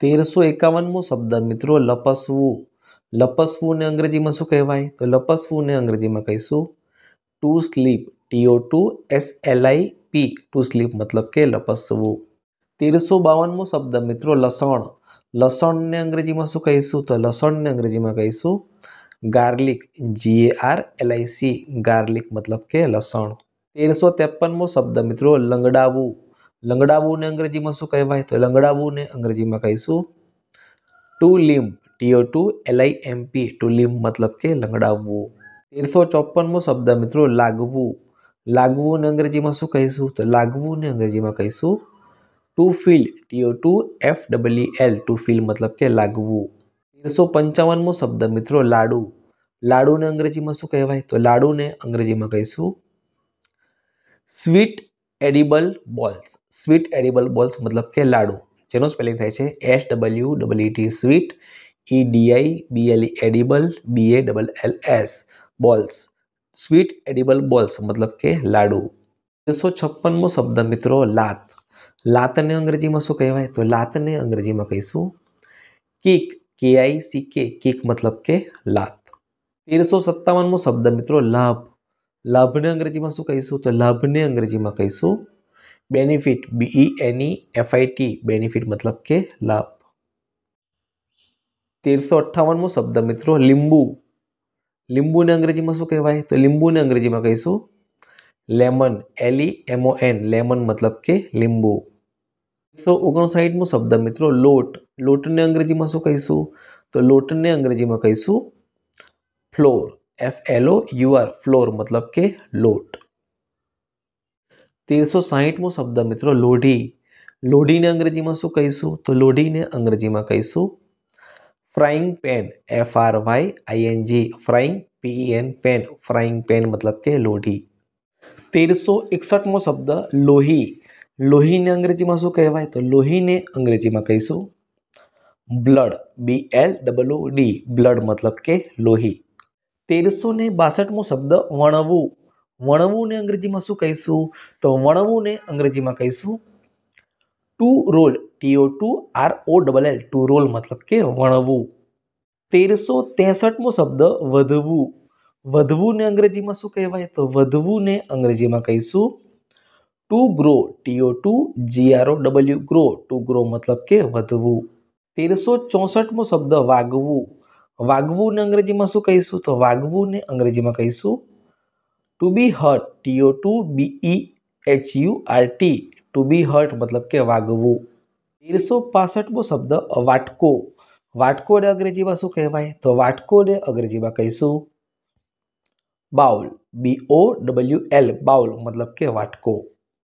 तेरसो एकावनमो शब्द मित्रों लपसव लपसव ने अंग्रेजी में शू कहवा तो लपसव ने अंग्रेजी में कहीशू to sleep T O to S L I P to sleep मतलब के लपसव तेरसो बावनमो शब्द मित्रों लसण लसण ने अंग्रेजी में शू कही तो लसण ने अंग्रेजी में कहीशू garlic G A R L I C garlic मतलब के लसण तेरसो तेपनमो शब्द मित्रों लंगड़ू लंगड़ाव ने अंग्रेजी में शू कहवा तो लंगड़ाव ने अंग्रेजी में कही to limp T O to L I M P to limp मतलब के लंगड़ाव तेर सौ चौप्पन मो शब्द मित्रों लागव लागव ने अंग्रेजी में शू कही तो लागव ने अंग्रेजी में कही to feel T O to F W L to feel मतलब के लागव तेर सौ पंचावन मो शब्द मित्रों लाडू लाडू ने अंग्रेजी में शू कहवा तो लाडू ने अंग्रेजी में कही sweet edible balls sweet edible balls मतलब के लाडू जो स्पेलिंग थे S W double E T sweet E D I B L edible B A double L S balls sweet edible balls मतलब के लाडू एक सौ मो शब्द मित्रों लात लात ने अंग्रेजी में शू कहवा तो लात ने अंग्रेजी में कही कीक के आई सी के कीक मतलब के लात तेरसो मो शब्द मित्रों लाभ લાભને અંગ્રેજીમાં શું કહીશું તો લાભને અંગ્રેજીમાં કહીશું benefit B E N E F I T benefit મતલબ કે લાભ તેરસો અઠ્ઠાવનમો શબ્દ મિત્રો લીંબુ લીંબુને અંગ્રેજીમાં શું કહેવાય તો લીંબુને અંગ્રેજીમાં કહીશું lemon L E M O N lemon મતલબ કે લીંબુ એકસો ઓગણસાઠમો શબ્દ મિત્રો લોટ લોટને અંગ્રેજીમાં શું કહીશું તો લોટને અંગ્રેજીમાં કહીશું flour F L O U R flour मतलब के लोट तेर सौ साइठ मो शब्द मित्रों लोढ़ी लोढ़ी ने अंग्रेजी में शू कहीशू तो लोढ़ी ने अंग्रेजी में कही frying pan F R Y I N G frying P N pan frying pan मतलब के लोढ़ी तेर सौ इकसठ मो शब्द लोही लोही ने अंग्रेजी में शू कहवाय तो लोही ने अंग्रेजी में कही blood B L double D blood मतलब के लोही તેરસો ને બાસઠમો શબ્દ વણવું વણવું ને અંગ્રેજીમાં શું કહીશું તો વણવું ને અંગ્રેજીમાં કહીશું to roll T O to R O double L to roll મતલબ કે વણવું તેરસો ત્રેસઠમો શબ્દ વધવું વધવુંને અંગ્રેજીમાં શું કહેવાય તો વધવુંને અંગ્રેજીમાં કહીશું to grow T O to G R O W grow to grow મતલબ કે વધવું તેરસો ચોસઠમો શબ્દ વાગવું વાગવું ને અંગ્રેજીમાં શું કહીશું તો વાગવું વાગવુંને અંગ્રેજીમાં કહીશું to be hurt T O to B E H U R T to be hurt મતલબ કે વાગવું તેરસો પાસઠમો શબ્દ વાટકો વાટકો વાટકોને અંગ્રેજીમાં શું કહેવાય તો વાટકો વાટકોને અંગ્રેજીમાં કહીશું bowl B O W L bowl મતલબ કે વાટકો